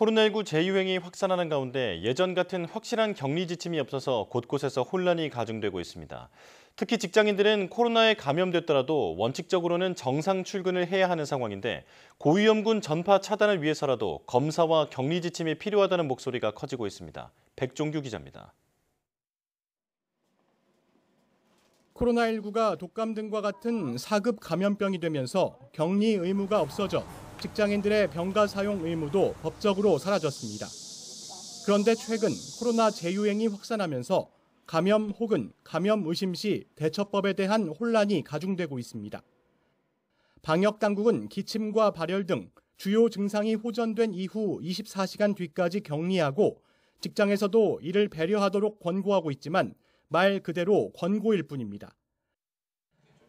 코로나19 재유행이 확산하는 가운데 예전 같은 확실한 격리 지침이 없어서 곳곳에서 혼란이 가중되고 있습니다. 특히 직장인들은 코로나에 감염됐더라도 원칙적으로는 정상 출근을 해야 하는 상황인데 고위험군 전파 차단을 위해서라도 검사와 격리 지침이 필요하다는 목소리가 커지고 있습니다. 백종규 기자입니다. 코로나19가 독감 등과 같은 4급 감염병이 되면서 격리 의무가 없어져 직장인들의 병가 사용 의무도 법적으로 사라졌습니다. 그런데 최근 코로나 재유행이 확산하면서 감염 혹은 감염 의심 시 대처법에 대한 혼란이 가중되고 있습니다. 방역 당국은 기침과 발열 등 주요 증상이 호전된 이후 24시간 뒤까지 격리하고 직장에서도 이를 배려하도록 권고하고 있지만 말 그대로 권고일 뿐입니다.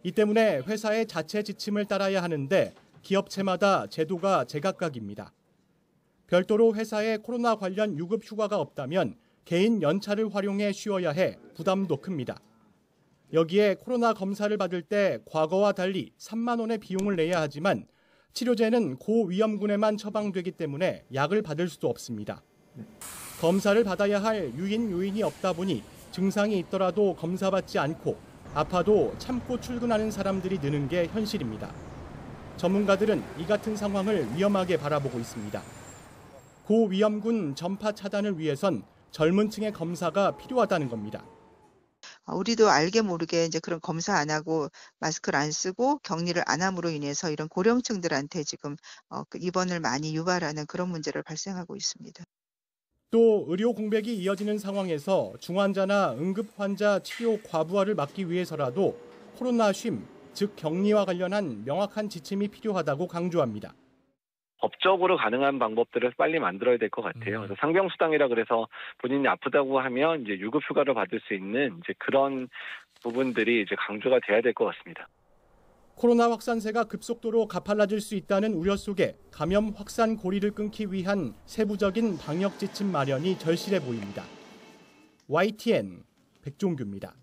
이 때문에 회사의 자체 지침을 따라야 하는데 기업체마다 제도가 제각각입니다. 별도로 회사에 코로나 관련 유급 휴가가 없다면 개인 연차를 활용해 쉬어야 해 부담도 큽니다. 여기에 코로나 검사를 받을 때 과거와 달리 3만 원의 비용을 내야 하지만 치료제는 고위험군에만 처방되기 때문에 약을 받을 수도 없습니다. 검사를 받아야 할 유인 요인이 없다 보니 증상이 있더라도 검사받지 않고 아파도 참고 출근하는 사람들이 느는 게 현실입니다. 전문가들은 이 같은 상황을 위험하게 바라보고 있습니다. 고위험군 전파 차단을 위해선 젊은 층의 검사가 필요하다는 겁니다. 아, 우리도 알게 모르게 이제 그런 검사 안 하고 마스크를 안 쓰고 격리를 안 함으로 인해서 이런 고령층들한테 지금 어, 그 입원을 많이 유발하는 그런 문제를 발생하고 있습니다. 또 의료 공백이 이어지는 상황에서 중환자나 응급 환자 치료 과부하를 막기 위해서라도 코로나 쉼, 즉 격리와 관련한 명확한 지침이 필요하다고 강조합니다. 법적으로 가능한 방법들을 빨리 만들어야 될 것 같아요. 음. 그래서 상병수당이라 그래서 본인이 아프다고 하면 이제 유급휴가를 받을 수 있는 이제 그런 부분들이 이제 강조가 돼야 될 것 같습니다. 코로나 확산세가 급속도로 가팔라질 수 있다는 우려 속에 감염 확산 고리를 끊기 위한 세부적인 방역 지침 마련이 절실해 보입니다. YTN 백종규입니다.